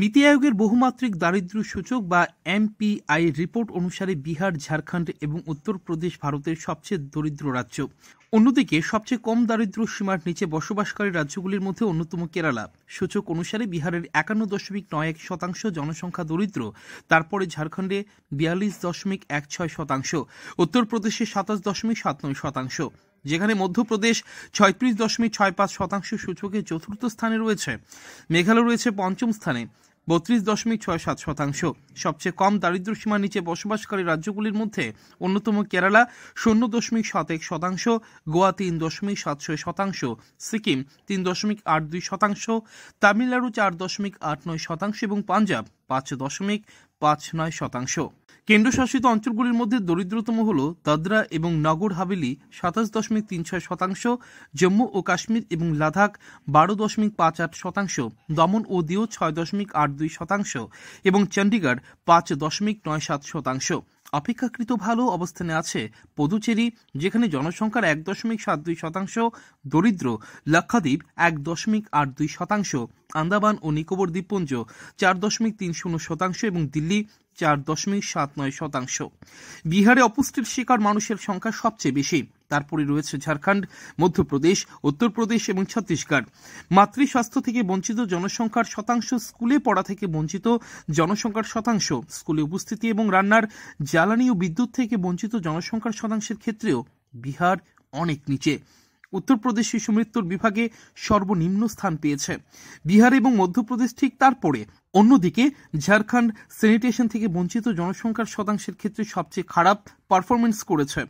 নীতি আয়োগের বহুমাত্রিক দারিদ্র সূচক বা এমপিআই রিপোর্ট অনুসারে বিহার ঝাড়খণ্ড এবং উত্তরপ্রদেশ ভারতের সবচেয়ে দরিদ্র রাজ্য অন্যদিকে সবচেয়ে কম দারিদ্র সীমার নিচে বসবাসকারী রাজ্যগুলির মধ্যে অন্যতম কেরালা সূচক অনুসারে বিহারের একান্ন দশমিক নয় এক শতাংশ জনসংখ্যা দরিদ্র তারপরে ঝাড়খণ্ডে বিয়াল্লিশ দশমিক এক ছয় শতাংশ উত্তরপ্রদেশে সাতাশ দশমিক সাত নয় শতাংশ যেখানে মধ্যপ্রদেশ ছয়ত্রিশ দশমিক ছয় পাঁচ শতাংশ সূচকে চতুর্থ স্থানে রয়েছে মেঘালয় রয়েছে পঞ্চম স্থানে বত্রিশ দশমিক ছয় সাত শতাংশ সবচেয়ে কম দারিদ্র সীমার নিচে বসবাসকারী রাজ্যগুলির মধ্যে অন্যতম কেরালা শূন্য দশমিক সাত এক শতাংশ গোয়া তিন দশমিক সাত ছয় শতাংশ সিকিম তিন দশমিক আট দুই শতাংশ তামিলনাড়ু চার দশমিক আট নয় শতাংশ এবং পাঞ্জাব পাঁচ দশমিক পাঁচ নয় শতাংশ কেন্দ্রশাসিত অঞ্চলগুলির মধ্যে দরিদ্রতম হল দাদরা এবং নগর হাভেলি সাতাশ দশমিক তিন ছয় শতাংশ জম্মু ও কাশ্মীর এবং লাদাখ বারো দশমিক পাঁচ আট শতাংশ দমন ও দিও ছয় দশমিক আট দুই শতাংশ এবং চণ্ডীগড় পাঁচ দশমিক নয় সাত শতাংশ অপেক্ষাকৃত ভালো অবস্থানে আছে পদুচেরি যেখানে জনসংখ্যার এক দশমিক সাত দুই শতাংশ দরিদ্র লক্ষাদ্বীপ এক দশমিক আট দুই শতাংশ আন্দামান ও নিকোবর দ্বীপপুঞ্জ চার দশমিক তিন শূন্য শতাংশ এবং দিল্লি চার দশমিক সাত নয় শতাংশ বিহারে অপুষ্টির শিকার মানুষের সংখ্যা সবচেয়ে বেশি তারপরে রয়েছে ঝাড়খণ্ড মধ্যপ্রদেশ উত্তরপ্রদেশ এবং ছত্তিশগড় মাতৃস্বাস্থ্য থেকে বঞ্চিত জনসংখ্যার শতাংশ স্কুলে পড়া থেকে বঞ্চিত জনসংখ্যার শতাংশ স্কুলে উপস্থিতি এবং রান্নার জ্বালানি ও বিদ্যুৎ থেকে বঞ্চিত জনসংখ্যার শতাংশের ক্ষেত্রেও বিহার অনেক নিচে উত্তরপ্রদেশ শিশু মৃত্যুর বিভাগে সর্বনিম্ন স্থান পেয়েছে বিহার এবং মধ্যপ্রদেশ ঠিক তারপরে অন্যদিকে ঝাড়খণ্ড স্যানিটেশন থেকে বঞ্চিত জনসংখ্যার শতাংশের ক্ষেত্রে সবচেয়ে খারাপ পারফরমেন্স করেছে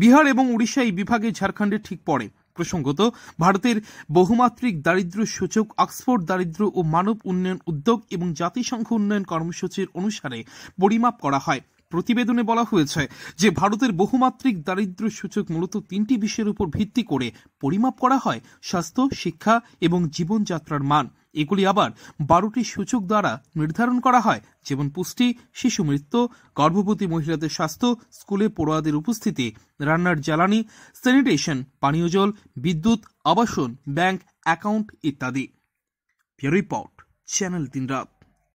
বিহার এবং উড়িষ্যা এই বিভাগে ঝাড়খণ্ডের ঠিক পরে প্রসঙ্গত ভারতের বহুমাত্রিক দারিদ্র সূচক অক্সফোর্ড দারিদ্র ও মানব উন্নয়ন উদ্যোগ এবং জাতিসংঘ উন্নয়ন কর্মসূচির অনুসারে পরিমাপ করা হয় প্রতিবেদনে বলা হয়েছে যে ভারতের বহুমাত্রিক দারিদ্র সূচক মূলত তিনটি বিষয়ের উপর ভিত্তি করে পরিমাপ করা হয় স্বাস্থ্য শিক্ষা এবং জীবনযাত্রার মান এগুলি আবার বারোটি সূচক দ্বারা নির্ধারণ করা হয় যেমন পুষ্টি শিশু মৃত্যু গর্ভবতী মহিলাদের স্বাস্থ্য স্কুলে পড়ুয়াদের উপস্থিতি রান্নার জ্বালানি স্যানিটেশন পানীয় জল বিদ্যুৎ আবাসন ব্যাংক অ্যাকাউন্ট ইত্যাদি রিপোর্ট চ্যানেল তিন রাত